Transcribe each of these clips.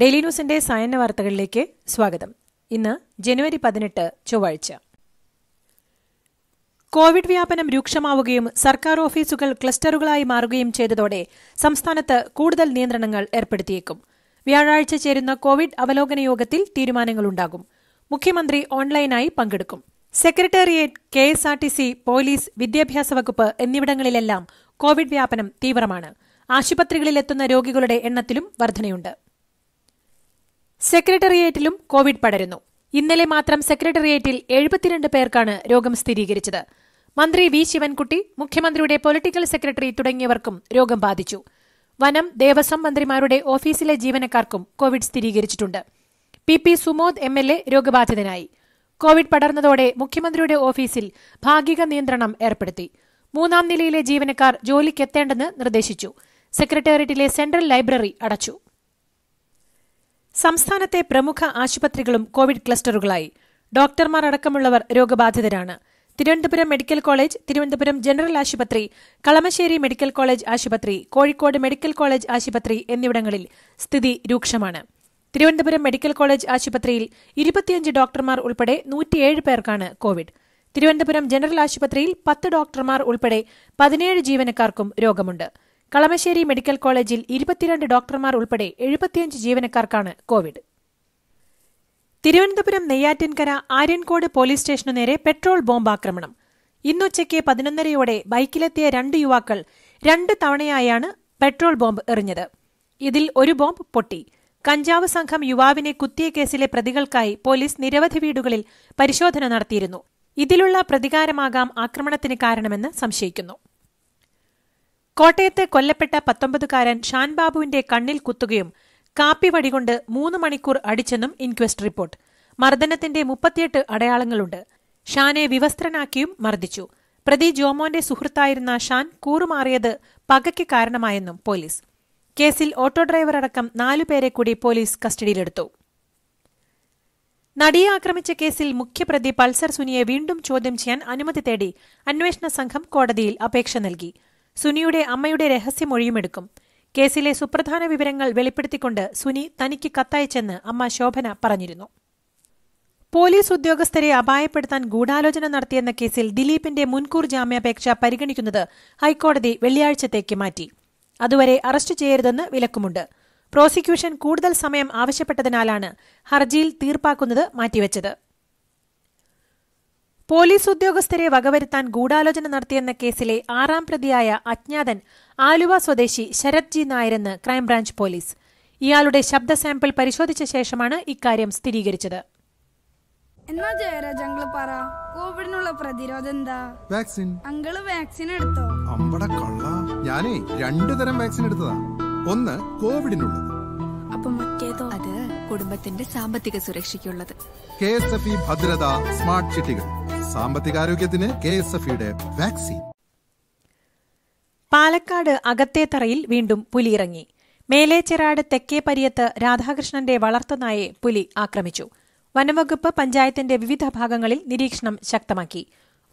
daily ന്യൂസിന്റെ സായന്ന വാർത്തകളിലേക്ക് സ്വാഗതം ഇന്ന് ജനുവരി പതിനെട്ട് ചൊവ്വാഴ്ച കോവിഡ് വ്യാപനം രൂക്ഷമാവുകയും സർക്കാർ ഓഫീസുകൾ ക്ലസ്റ്ററുകളായി മാറുകയും ചെയ്തതോടെ സംസ്ഥാനത്ത് കൂടുതൽ നിയന്ത്രണങ്ങൾ ഏർപ്പെടുത്തിയേക്കും വ്യാഴാഴ്ച ചേരുന്ന കോവിഡ് അവലോകന യോഗത്തിൽ തീരുമാനങ്ങളുണ്ടാകും മുഖ്യമന്ത്രി ഓൺലൈനായി പങ്കെടുക്കും secretariat K S R T C police വിദ്യാഭ്യാസ വകുപ്പ് എന്നിവിടങ്ങളിലെല്ലാം കോവിഡ് വ്യാപനം തീവ്രമാണ് ആശുപത്രികളിലെത്തുന്ന രോഗികളുടെ എണ്ണത്തിലും വർധനയുണ്ട് സെക്രട്ടേറിയറ്റിലും കോവിഡ് പടരുന്നു ഇന്നലെ മാത്രം സെക്രട്ടേറിയറ്റിൽ എഴുപത്തിരണ്ട് പേർക്കാണ് രോഗം സ്ഥിരീകരിച്ചത് മന്ത്രി വി ശിവൻകുട്ടി മുഖ്യമന്ത്രിയുടെ പൊളിറ്റിക്കൽ സെക്രട്ടറി തുടങ്ങിയവർക്കും രോഗം ബാധിച്ചു വനം ദേവസ്വം മന്ത്രിമാരുടെ ഓഫീസിലെ ജീവനക്കാർക്കും കോവിഡ് സ്ഥിരീകരിച്ചിട്ടുണ്ട് P P Sumod M L A രോഗബാധിതനായി കോവിഡ് പടർന്നതോടെ മുഖ്യമന്ത്രിയുടെ ഓഫീസിൽ ഭാഗിക നിയന്ത്രണം ഏർപ്പെടുത്തി മൂന്നാം നിലയിലെ ജീവനക്കാർ ജോലിക്കെത്തേണ്ടെന്ന് നിർദ്ദേശിച്ചു സെക്രട്ടേറിയറ്റിലെ സെൻട്രൽ ലൈബ്രറി അടച്ചു സംസ്ഥാനത്തെ പ്രമുഖ ആശുപത്രികളും കോവിഡ് ക്ലസ്റ്ററുകളായി ഡോക്ടർമാർ അടക്കമുള്ളവർ രോഗബാധിതരാണ് Thiruvananthapuram medical college Thiruvananthapuram general ആശുപത്രി കളമശ്ശേരി മെഡിക്കൽ കോളേജ് ആശുപത്രി കോഴിക്കോട് മെഡിക്കൽ കോളേജ് ആശുപത്രി എന്നിവിടങ്ങളിൽ സ്ഥിതി രൂക്ഷമാണ് തിരുവനന്തപുരം മെഡിക്കൽ കോളേജ് ആശുപത്രിയിൽ ഇരുപത്തിയഞ്ച് ഡോക്ടർമാർ ഉൾപ്പെടെ നൂറ്റിയേഴ് പേർക്കാണ് കോവിഡ് തിരുവനന്തപുരം ജനറൽ ആശുപത്രിയിൽ പത്ത് ഡോക്ടർമാർ ഉൾപ്പെടെ പതിനേഴ് ജീവനക്കാർക്കും രോഗമുണ്ട് കളമശ്ശേരി മെഡിക്കൽ കോളേജിൽ ഇരുപത്തിരണ്ട് ഡോക്ടർമാർ ഉൾപ്പെടെ എഴുപത്തിയഞ്ച് ജീവനക്കാർക്കാണ് കോവിഡ് തിരുവനന്തപുരം നെയ്യാറ്റിൻകര ആര്യൻകോട് പോലീസ് സ്റ്റേഷനു നേരെ പെട്രോൾ ബോംബ് ആക്രമണം ഇന്നുച്ചയ്ക്ക് പതിനൊന്നരയോടെ ബൈക്കിലെത്തിയ രണ്ട് യുവാക്കൾ രണ്ട് തവണയായാണ് പെട്രോൾ ബോംബ് എറിഞ്ഞത് ഇതിൽ ഒരു ബോംബ് പൊട്ടി കഞ്ചാവ് സംഘം യുവാവിനെ കുത്തിയ കേസിലെ പ്രതികൾക്കായി പോലീസ് നിരവധി വീടുകളിൽ പരിശോധന നടത്തിയിരുന്നു ഇതിലുള്ള പ്രതികാരമാകാം ആക്രമണത്തിന് കാരണമെന്ന് സംശയിക്കുന്നു കോട്ടയത്ത് കൊല്ലപ്പെട്ട പത്തൊമ്പതുകാരൻ ഷാൻബാബുവിന്റെ കണ്ണിൽ കുത്തുകയും കാപ്പി വടികൊണ്ട് മൂന്ന് മണിക്കൂർ അടിച്ചെന്നും ഇൻക്വസ്റ്റ് റിപ്പോർട്ട് മർദ്ദനത്തിന്റെ മുപ്പത്തിയെട്ട് അടയാളങ്ങളുണ്ട് ഷാനെ വിവസ്ത്രനാക്കിയും മർദ്ദിച്ചു പ്രതി ജോമോന്റെ സുഹൃത്തായിരുന്ന ഷാൻ കൂറുമാറിയത് പകയ്ക്ക് കാരണമായെന്നും പോലീസ് കേസിൽ ഓട്ടോ ഡ്രൈവർ അടക്കം നാലുപേരെ കൂടി പോലീസ് കസ്റ്റഡിയിലെടുത്തു നടിയെ ആക്രമിച്ച കേസിൽ മുഖ്യപ്രതി പൾസർ സുനിയെ വീണ്ടും ചോദ്യം ചെയ്യാൻ അനുമതി തേടി അന്വേഷണ സംഘം കോടതിയിൽ അപേക്ഷ നൽകി സുനിയുടെ അമ്മയുടെ രഹസ്യമൊഴിയുമെടുക്കും കേസിലെ സുപ്രധാന വിവരങ്ങൾ വെളിപ്പെടുത്തിക്കൊണ്ട് സുനി തനിക്ക് കത്തയച്ചെന്ന് അമ്മ ശോഭന പറഞ്ഞിരുന്നു പോലീസ് ഉദ്യോഗസ്ഥരെ അപായപ്പെടുത്താൻ ഗൂഢാലോചന നടത്തിയെന്ന കേസിൽ ദിലീപിന്റെ മുൻകൂർ ജാമ്യാപേക്ഷ പരിഗണിക്കുന്നത് ഹൈക്കോടതി വെള്ളിയാഴ്ചത്തേക്ക് മാറ്റി അതുവരെ അറസ്റ്റ് ചെയ്യരുതെന്ന് വിലക്കുമുണ്ട് പ്രോസിക്യൂഷൻ കൂടുതൽ സമയം ആവശ്യപ്പെട്ടതിനാലാണ് ഹർജിയിൽ തീർപ്പാക്കുന്നത് മാറ്റിവച്ചത് പോലീസ് ഉദ്യോഗസ്ഥരെ വകവരുത്താൻ ഗൂഢാലോചന നടത്തിയെന്ന കേസിലെ ആറാം പ്രതിയായ അജ്ഞാതൻ ആലുവ സ്വദേശി ശരത് ജി നായരെന്ന് ക്രൈംബ്രാഞ്ച് പോലീസ് ഇയാളുടെ ശബ്ദ സാമ്പിൾ പരിശോധിച്ച ശേഷമാണ് ഇക്കാര്യം സ്ഥിരീകരിച്ചത് എന്നാ ജയരാജ് പറ കോവിഡിനുള്ള പ്രതിരോധം എന്താ വാക്സിൻ അങ്കിള് വാക്സിൻ എടുത്തോ അമ്പട കള്ള ഞാനേ രണ്ടു തരം വാക്സിൻ എടുത്തതാ ഒന്ന് കോവിഡിനുള്ളത് അപ്പൊ മറ്റേതോ അത് കുടുംബത്തിന്റെ സാമ്പത്തിക സുരക്ഷയ്ക്കുള്ളത് K S F Bhadrata smart ചിട്ടികൾ സാമ്പത്തികാരോഗ്യത്തിന് വാക്സിൻ പാലക്കാട് അകത്തേത്തറയിൽ വീണ്ടും പുലിയിറങ്ങി മേലേച്ചിറാട് തെക്കേ പരിയത്ത് രാധാകൃഷ്ണന്റെ വളർത്തുനായെ പുലി ആക്രമിച്ചു വനംവകുപ്പ് പഞ്ചായത്തിന്റെ വിവിധ ഭാഗങ്ങളിൽ നിരീക്ഷണം ശക്തമാക്കി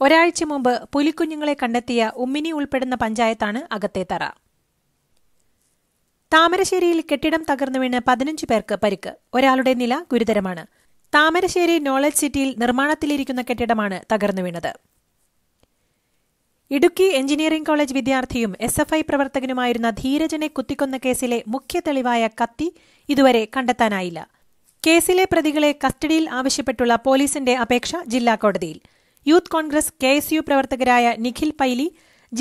ഒരാഴ്ച മുമ്പ് പുലിക്കുഞ്ഞുങ്ങളെ കണ്ടെത്തിയ ഉമ്മിനി ഉൾപ്പെടുന്ന പഞ്ചായത്താണ് അകത്തേത്തറ താമരശ്ശേരിയിൽ കെട്ടിടം തകർന്നു വീണ് പതിനഞ്ച് പേർക്ക് പരിക്ക് ഒരാളുടെ നില ഗുരുതരമാണ് താമരശ്ശേരി നോളജ് സിറ്റിയിൽ നിർമ്മാണത്തിലിരിക്കുന്ന കെട്ടിടമാണ് തകർന്നു വീണത് ഇടുക്കി എഞ്ചിനീയറിംഗ് കോളേജ് വിദ്യാർത്ഥിയും എസ് എഫ് ഐ പ്രവർത്തകനുമായിരുന്ന ധീരജനെ കുത്തിക്കൊന്ന കേസിലെ മുഖ്യ തെളിവായ കത്തി ഇതുവരെ കണ്ടെത്താനായില്ല കേസിലെ പ്രതികളെ കസ്റ്റഡിയിൽ ആവശ്യപ്പെട്ടുള്ള പോലീസിന്റെ അപേക്ഷ ജില്ലാ കോടതിയിൽ youth Congress K S U പ്രവർത്തകരായ നിഖിൽ പൈലി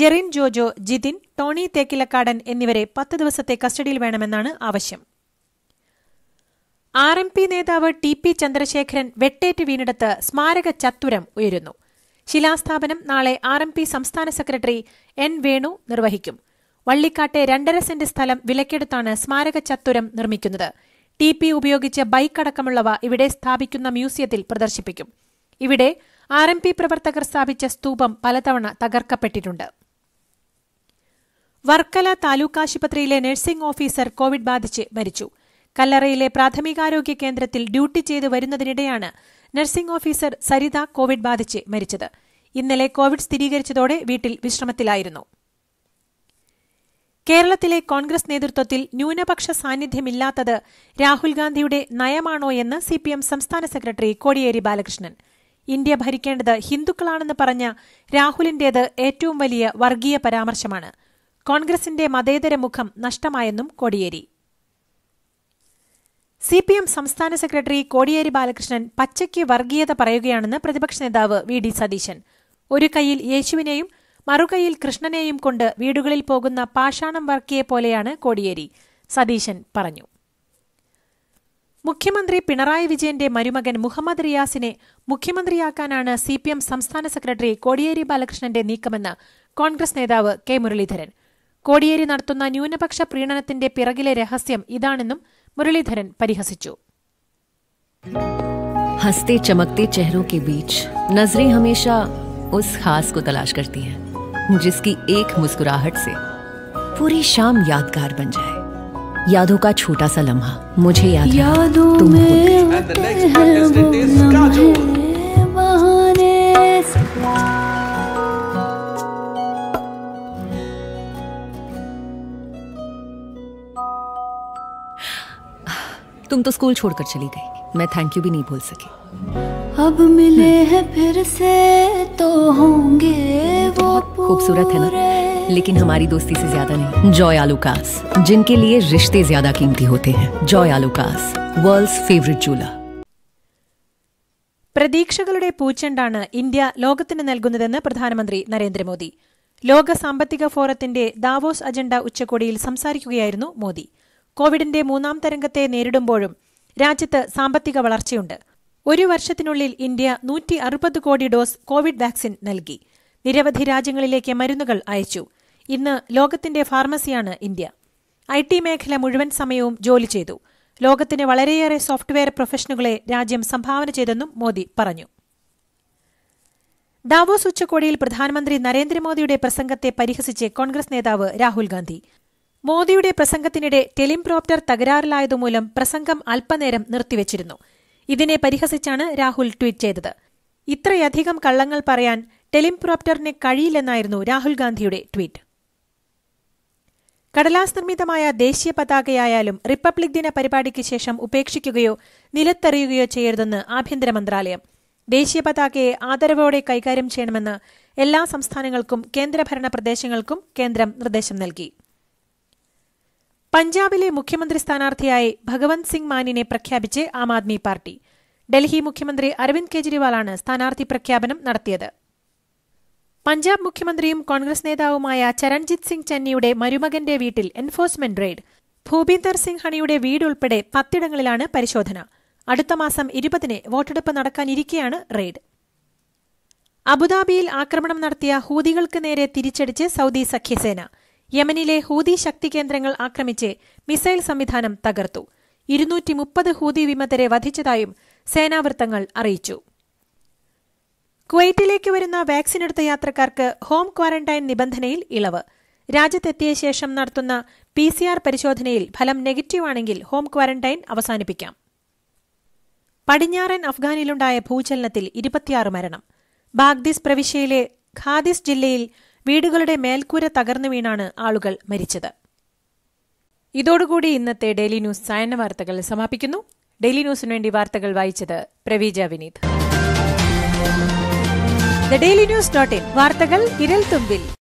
ജെറിൻ ജോജോ ജിതിൻ ടോണി തേക്കിലക്കാടൻ എന്നിവരെ പത്ത് ദിവസത്തെ കസ്റ്റഡിയിൽ വേണമെന്നാണ് ആവശ്യം ആർ എം പി നേതാവ് ടി പി ചന്ദ്രശേഖരൻ വെട്ടേറ്റ് വീണെടുത്ത് സ്മാരക ചത്തുരം ഉയരുന്നു ശിലാസ്ഥാപനം നാളെ ആർ എം പി സംസ്ഥാന സെക്രട്ടറി എൻ വേണു നിർവഹിക്കും വള്ളിക്കാട്ടെ രണ്ടര സെന്റ് സ്ഥലം വിലക്കെടുത്താണ് സ്മാരക ചത്തുരം നിർമ്മിക്കുന്നത് ടി പി ഉപയോഗിച്ച ബൈക്ക് അടക്കമുള്ളവ ഇവിടെ സ്ഥാപിക്കുന്ന മ്യൂസിയത്തിൽ പ്രദർശിപ്പിക്കും ഇവിടെ ആർ എം പി പ്രവർത്തകർ സ്ഥാപിച്ച സ്തൂപം പലതവണ തകർക്കപ്പെട്ടിട്ടുണ്ട് വർക്കല താലൂക്കാശുപത്രിയിലെ നഴ്സിംഗ് ഓഫീസർ കോവിഡ് ബാധിച്ച് മരിച്ചു കല്ലറയിലെ പ്രാഥമികാരോഗ്യ കേന്ദ്രത്തിൽ ഡ്യൂട്ടി ചെയ്തു വരുന്നതിനിടെയാണ് നഴ്സിംഗ് ഓഫീസർ സരിത കോവിഡ് ബാധിച്ച് മരിച്ചത് ഇന്നലെ കോവിഡ് സ്ഥിരീകരിച്ചതോടെ വീട്ടിൽ വിശ്രമത്തിലായിരുന്നു കേരളത്തിലെ കോൺഗ്രസ് നേതൃത്വത്തിൽ ന്യൂനപക്ഷ സാന്നിധ്യമില്ലാത്തത് രാഹുൽ ഗാന്ധിയുടെ നയമാണോ എന്ന് സിപിഎം സംസ്ഥാന സെക്രട്ടറി കോടിയേരി ബാലകൃഷ്ണൻ ഇന്ത്യ ഭരിക്കേണ്ടത് ഹിന്ദുക്കളാണെന്ന് പറഞ്ഞ രാഹുലിന്റേത് ഏറ്റവും വലിയ വർഗീയ പരാമർശമാണ് കോൺഗ്രസിന്റെ മതേതര മുഖം നഷ്ടമായെന്നും കോടിയേരി സി പി എം സംസ്ഥാന സെക്രട്ടറി കോടിയേരി ബാലകൃഷ്ണൻ പച്ചയ്ക്ക് വർഗീയത പറയുകയാണെന്ന് പ്രതിപക്ഷ നേതാവ് വി ഡി സതീശൻ ഒരു കൈയിൽ യേശുവിനെയും മറുകൈയിൽ കൃഷ്ണനെയും കൊണ്ട് വീടുകളിൽ പോകുന്ന പാഷാണം വർക്കിയെ പോലെയാണ് കോടിയേരി സതീശൻ പറഞ്ഞു മുഖ്യമന്ത്രി പിണറായി വിജയന്റെ മരുമകൻ മുഹമ്മദ് റിയാസിനെ മുഖ്യമന്ത്രിയാക്കാനാണ് സി പി എം സംസ്ഥാന സെക്രട്ടറി കോടിയേരി ബാലകൃഷ്ണന്റെ നീക്കമെന്ന് കോൺഗ്രസ് നേതാവ് കെ മുരളീധരൻ കോടിയേരി നടത്തുന്ന ന്യൂനപക്ഷ പ്രീണനത്തിന്റെ പിറകിലെ രഹസ്യം ഇതാണെന്നും മുരളീധരൻ പരിഹസിച്ചു हंसते चमकते चेहरों के बीच नजरें हमेशा उस खास को तलाश करती हैं जिसकी एक मुस्कुराहट से पूरी शाम यादगार बन जाए यादों का छोटा सा लम्हा मुझे याद यादों में तुम तुम तो स्कूल छोड़कर चली गई मैं थैंक यू भी नहीं बोल सकी अब मिले हैं फिर से तो होंगे वो खूबसूरत है ना लेकिन हमारी दोस्ती से ज्यादा नहीं जॉय आलूकास जिनके लिए रिश्ते ज्यादा कीमती होते हैं जॉय आलूकास വേൾഡ്സ് ഫേവറിറ്റ് ജൂല പ്രതീക്ഷകളുടെ പൂച്ചെണ്ടാണ് ഇന്ത്യ ലോകത്തിന് നൽകുന്നതെന്ന് പ്രധാനമന്ത്രി നരേന്ദ്രമോദി ലോക സാമ്പത്തിക ഫോറത്തിന്റെ ദാവോസ് അജണ്ട ഉച്ചകോടിയിൽ സംസാരിക്കുകയായിരുന്നു മോദി കോവിഡിന്റെ മൂന്നാം തരംഗത്തെ നേരിടുമ്പോഴും രാജ്യത്ത് സാമ്പത്തിക വളർച്ചയുണ്ട് ഒരു വർഷത്തിനുള്ളിൽ ഇന്ത്യ നൂറ്റി അറുപത് കോടി ഡോസ് കോവിഡ് വാക്സിൻ നൽകി നിരവധി രാജ്യങ്ങളിലേക്ക് മരുന്നുകൾ അയച്ചു ഇന്ന് ലോകത്തിന്റെ ഫാർമസിയാണ് ഇന്ത്യ ഐ ടി മേഖല മുഴുവൻ സമയവും ജോലി ചെയ്തു ലോകത്തിന് വളരെയേറെ സോഫ്റ്റ്വെയർ പ്രൊഫഷനുകളെ രാജ്യം സംഭാവന ചെയ്തെന്നും മോദി പറഞ്ഞു ദാവോസ് ഉച്ചകോടിയിൽ പ്രധാനമന്ത്രി നരേന്ദ്രമോദിയുടെ പ്രസംഗത്തെ പരിഹസിച്ച് കോൺഗ്രസ് നേതാവ് രാഹുൽ ഗാന്ധി മോദിയുടെ പ്രസംഗത്തിനിടെ ടെലിംപ്രോപ്റ്റർ തകരാറിലായതുമൂലം പ്രസംഗം അല്പനേരം നിർത്തിവച്ചിരുന്നു ഇതിനെ പരിഹസിച്ചാണ് രാഹുൽ ട്വീറ്റ് ചെയ്തത് ഇത്രയധികം കള്ളങ്ങൾ പറയാൻ ടെലിംപ്രോപ്റ്ററിന് കഴിയില്ലെന്നായിരുന്നു രാഹുൽ ഗാന്ധിയുടെ ട്വീറ്റ് കടലാസ് നിർമ്മിതമായ ദേശീയ പതാകയായാലും റിപ്പബ്ലിക് ദിന പരിപാടിക്ക് ശേഷം ഉപേക്ഷിക്കുകയോ നിലത്തെറിയുകയോ ചെയ്യരുതെന്ന് ആഭ്യന്തര മന്ത്രാലയം ദേശീയ പതാകയെ ആദരവോടെ കൈകാര്യം ചെയ്യണമെന്ന് എല്ലാ സംസ്ഥാനങ്ങൾക്കും കേന്ദ്രഭരണ പ്രദേശങ്ങൾക്കും കേന്ദ്രം നിർദ്ദേശം നൽകി പഞ്ചാബിലെ മുഖ്യമന്ത്രി സ്ഥാനാർത്ഥിയായി ഭഗവന്ത് സിംഗ് മാനിനെ പ്രഖ്യാപിച്ച് ആം ആദ്മി പാർട്ടി ഡൽഹി മുഖ്യമന്ത്രി അരവിന്ദ് കെജ്രിവാളാണ് സ്ഥാനാർത്ഥി പ്രഖ്യാപനം നടത്തിയത് പഞ്ചാബ് മുഖ്യമന്ത്രിയും കോൺഗ്രസ് നേതാവുമായ ചരൺജിത് സിംഗ് ചെന്നിയുടെ മരുമകന്റെ വീട്ടിൽ എൻഫോഴ്സ്മെന്റ് റെയ്ഡ് ഭൂപീന്ദർ സിംഗ് ഹണിയുടെ വീടുൾപ്പെടെ പത്തിടങ്ങളിലാണ് പരിശോധന അടുത്ത മാസം ഇരുപതിന് വോട്ടെടുപ്പ് നടക്കാനിരിക്കെയാണ് റെയ്ഡ് അബുദാബിയിൽ ആക്രമണം നടത്തിയ ഹൂതികൾക്ക് നേരെ തിരിച്ചടിച്ച് സൌദി സഖ്യസേന യമനിലെ ഹൂതി ശക്തി കേന്ദ്രങ്ങൾ ആക്രമിച്ച് മിസൈൽ സംവിധാനം തകർത്തു ഇരുന്നൂറ്റി മുപ്പത് ഹൂതി വിമതരെ വധിച്ചതായും സേനാവൃത്തങ്ങൾ അറിയിച്ചു കുവൈറ്റിലേക്ക് വരുന്ന വാക്സിൻ എടുത്ത യാത്രക്കാർക്ക് ഹോം ക്വാറന്റൈൻ നിബന്ധനയിൽ ഇളവ് രാജ്യത്തെത്തിയ ശേഷം നടത്തുന്ന പി സി ആർ പരിശോധനയിൽ ഫലം നെഗറ്റീവാണെങ്കിൽ ഹോം ക്വാറന്റൈൻ അവസാനിപ്പിക്കാം പടിഞ്ഞാറൻ അഫ്ഗാനിലുണ്ടായ ഭൂചലനത്തിൽ ഇരുപത്തിയാറ് മരണം ബാഗ്ദിസ് പ്രവിശ്യയിലെ ഖാദിസ് ജില്ലയിൽ വീടുകളുടെ മേൽക്കൂര തകർന്നു വീണാണ് ആളുകൾ മരിച്ചത് ഇതോടുകൂടി ഇന്നത്തെ ഡെയിലി ന്യൂസ് സായന വാർത്തകൾ സമാപിക്കുന്നു ഡെയിലി ന്യൂസിനു വേണ്ടി വാർത്തകൾ വായിച്ചത് Praveeja Vineeth daily news dot in വാർത്തകൾ ഇരൽ തുമ്പിൽ